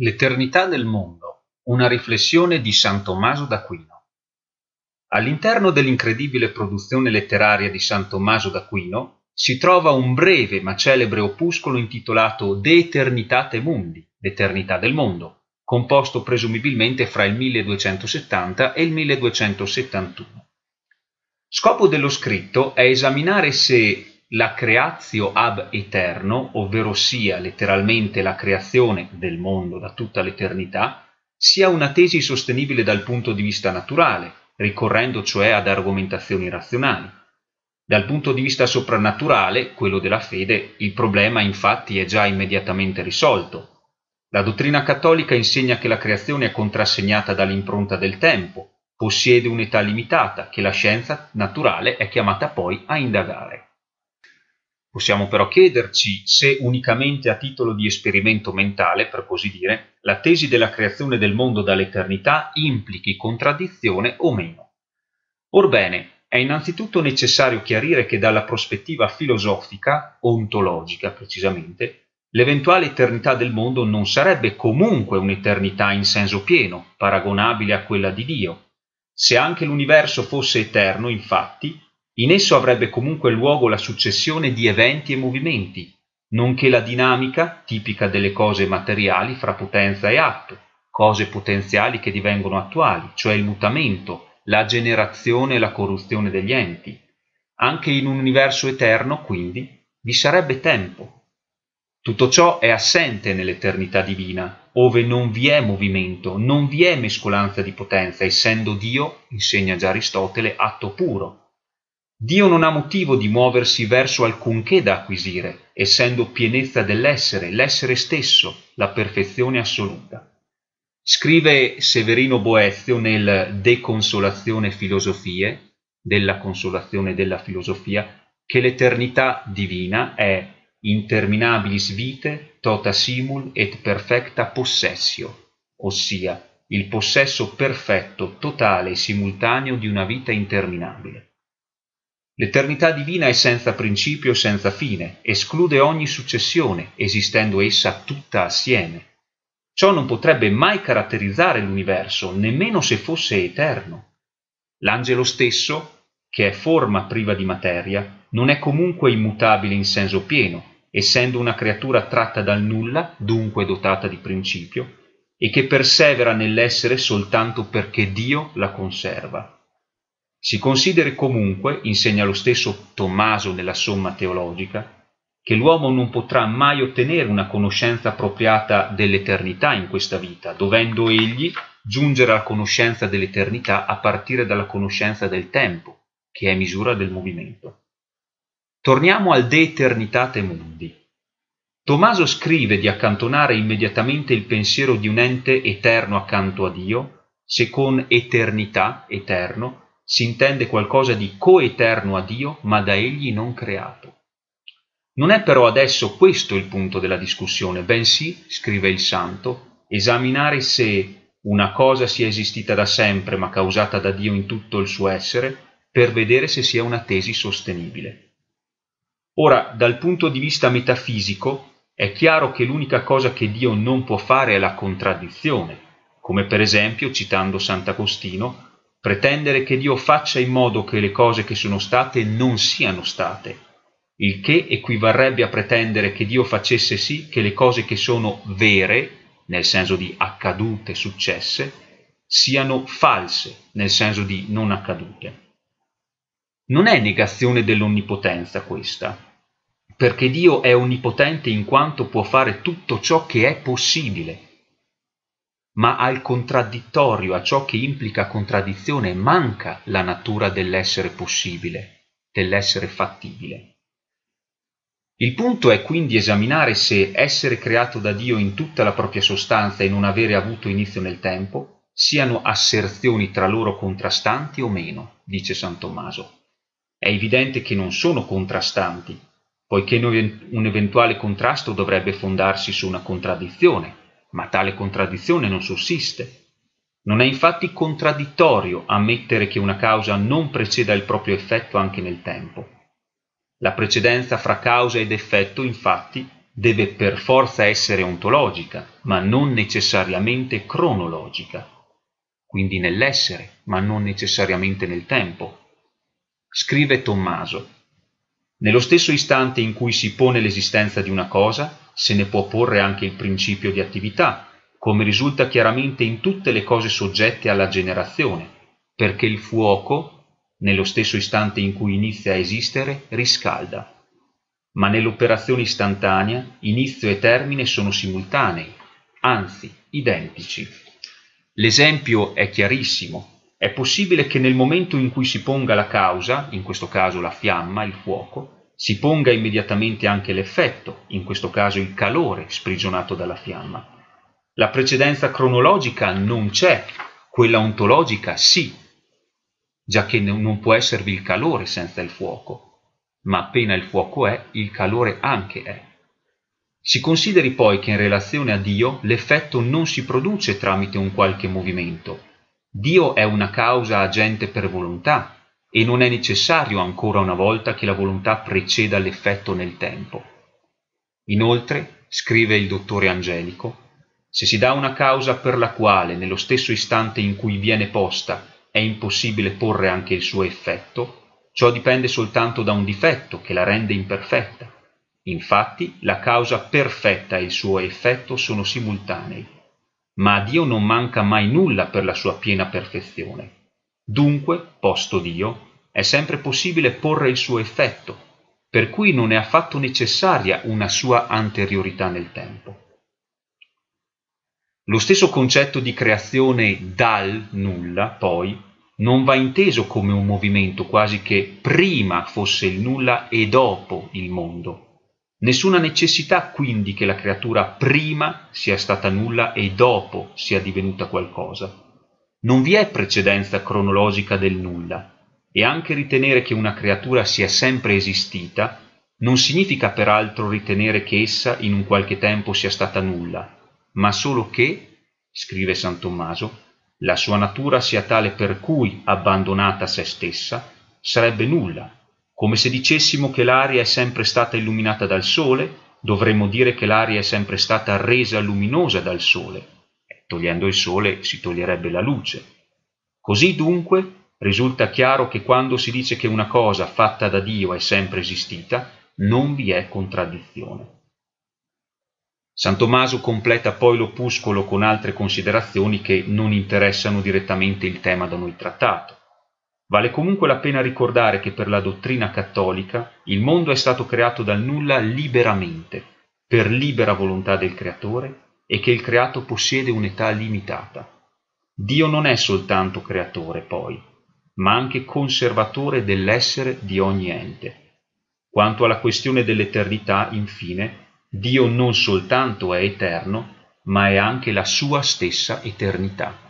L'eternità del mondo, una riflessione di San Tommaso d'Aquino. All'interno dell'incredibile produzione letteraria di San Tommaso d'Aquino si trova un breve ma celebre opuscolo intitolato De Eternitate Mundi, l'eternità del mondo, composto presumibilmente fra il 1270 e il 1271. Scopo dello scritto è esaminare se la creatio ab eterno, ovvero sia letteralmente la creazione del mondo da tutta l'eternità, sia una tesi sostenibile dal punto di vista naturale, ricorrendo cioè ad argomentazioni razionali. Dal punto di vista soprannaturale, quello della fede, il problema infatti è già immediatamente risolto. La dottrina cattolica insegna che la creazione è contrassegnata dall'impronta del tempo, possiede un'età limitata che la scienza naturale è chiamata poi a indagare. Possiamo però chiederci se unicamente a titolo di esperimento mentale, per così dire, la tesi della creazione del mondo dall'eternità implichi contraddizione o meno. Orbene, è innanzitutto necessario chiarire che dalla prospettiva filosofica, ontologica precisamente, l'eventuale eternità del mondo non sarebbe comunque un'eternità in senso pieno, paragonabile a quella di Dio. Se anche l'universo fosse eterno, infatti, in esso avrebbe comunque luogo la successione di eventi e movimenti, nonché la dinamica tipica delle cose materiali fra potenza e atto, cose potenziali che divengono attuali, cioè il mutamento, la generazione e la corruzione degli enti. Anche in un universo eterno, quindi, vi sarebbe tempo. Tutto ciò è assente nell'eternità divina, ove non vi è movimento, non vi è mescolanza di potenza, essendo Dio, insegna già Aristotele, atto puro, Dio non ha motivo di muoversi verso alcunché da acquisire, essendo pienezza dell'essere, l'essere stesso, la perfezione assoluta. Scrive Severino Boezio nel De Consolazione Filosofie, della consolazione della filosofia, che l'eternità divina è interminabilis vite, tota simul et perfecta possessio, ossia il possesso perfetto, totale e simultaneo di una vita interminabile. L'eternità divina è senza principio, senza fine, esclude ogni successione, esistendo essa tutta assieme. Ciò non potrebbe mai caratterizzare l'universo, nemmeno se fosse eterno. L'angelo stesso, che è forma priva di materia, non è comunque immutabile in senso pieno, essendo una creatura tratta dal nulla, dunque dotata di principio, e che persevera nell'essere soltanto perché Dio la conserva. Si consideri comunque, insegna lo stesso Tommaso nella Somma Teologica, che l'uomo non potrà mai ottenere una conoscenza appropriata dell'eternità in questa vita, dovendo egli giungere alla conoscenza dell'eternità a partire dalla conoscenza del tempo, che è misura del movimento. Torniamo al De Eternitate Mundi. Tommaso scrive di accantonare immediatamente il pensiero di un ente eterno accanto a Dio, se con eternità, eterno, si intende qualcosa di coeterno a Dio, ma da Egli non creato. Non è però adesso questo il punto della discussione, bensì, scrive il Santo, esaminare se una cosa sia esistita da sempre ma causata da Dio in tutto il suo essere, per vedere se sia una tesi sostenibile. Ora, dal punto di vista metafisico, è chiaro che l'unica cosa che Dio non può fare è la contraddizione, come per esempio, citando Sant'Agostino, pretendere che Dio faccia in modo che le cose che sono state non siano state, il che equivarrebbe a pretendere che Dio facesse sì che le cose che sono vere, nel senso di accadute, successe, siano false, nel senso di non accadute. Non è negazione dell'onnipotenza questa, perché Dio è onnipotente in quanto può fare tutto ciò che è possibile ma al contraddittorio, a ciò che implica contraddizione, manca la natura dell'essere possibile, dell'essere fattibile. Il punto è quindi esaminare se essere creato da Dio in tutta la propria sostanza e non avere avuto inizio nel tempo siano asserzioni tra loro contrastanti o meno, dice San Tommaso. È evidente che non sono contrastanti, poiché un eventuale contrasto dovrebbe fondarsi su una contraddizione, ma tale contraddizione non sussiste. Non è infatti contraddittorio ammettere che una causa non preceda il proprio effetto anche nel tempo. La precedenza fra causa ed effetto, infatti, deve per forza essere ontologica, ma non necessariamente cronologica, quindi nell'essere, ma non necessariamente nel tempo. Scrive Tommaso. Nello stesso istante in cui si pone l'esistenza di una cosa, se ne può porre anche il principio di attività, come risulta chiaramente in tutte le cose soggette alla generazione, perché il fuoco, nello stesso istante in cui inizia a esistere, riscalda. Ma nell'operazione istantanea inizio e termine sono simultanei, anzi identici. L'esempio è chiarissimo. È possibile che nel momento in cui si ponga la causa, in questo caso la fiamma, il fuoco, si ponga immediatamente anche l'effetto, in questo caso il calore sprigionato dalla fiamma. La precedenza cronologica non c'è, quella ontologica sì, già che non può esservi il calore senza il fuoco, ma appena il fuoco è, il calore anche è. Si consideri poi che in relazione a Dio l'effetto non si produce tramite un qualche movimento. Dio è una causa agente per volontà, e non è necessario ancora una volta che la volontà preceda l'effetto nel tempo. Inoltre, scrive il dottore Angelico, se si dà una causa per la quale nello stesso istante in cui viene posta è impossibile porre anche il suo effetto, ciò dipende soltanto da un difetto che la rende imperfetta. Infatti, la causa perfetta e il suo effetto sono simultanei. Ma a Dio non manca mai nulla per la sua piena perfezione Dunque, posto Dio, è sempre possibile porre il suo effetto, per cui non è affatto necessaria una sua anteriorità nel tempo. Lo stesso concetto di creazione dal nulla, poi, non va inteso come un movimento quasi che prima fosse il nulla e dopo il mondo. Nessuna necessità quindi che la creatura prima sia stata nulla e dopo sia divenuta qualcosa. Non vi è precedenza cronologica del nulla, e anche ritenere che una creatura sia sempre esistita non significa peraltro ritenere che essa in un qualche tempo sia stata nulla, ma solo che, scrive San Tommaso, la sua natura sia tale per cui, abbandonata a se stessa, sarebbe nulla. Come se dicessimo che l'aria è sempre stata illuminata dal sole, dovremmo dire che l'aria è sempre stata resa luminosa dal sole togliendo il sole si toglierebbe la luce. Così dunque risulta chiaro che quando si dice che una cosa fatta da Dio è sempre esistita, non vi è contraddizione. San Tommaso completa poi l'opuscolo con altre considerazioni che non interessano direttamente il tema da noi trattato. Vale comunque la pena ricordare che per la dottrina cattolica il mondo è stato creato dal nulla liberamente, per libera volontà del Creatore e che il creato possiede un'età limitata. Dio non è soltanto creatore, poi, ma anche conservatore dell'essere di ogni ente. Quanto alla questione dell'eternità, infine, Dio non soltanto è eterno, ma è anche la sua stessa eternità.